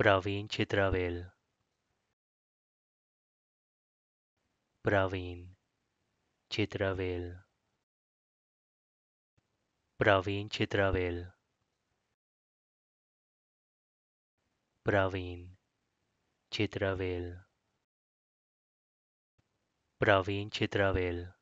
Praveen Chitravel. Praveen Chitravel. Praveen Chitravel. Praveen Chitravel. Praveen Chitravel.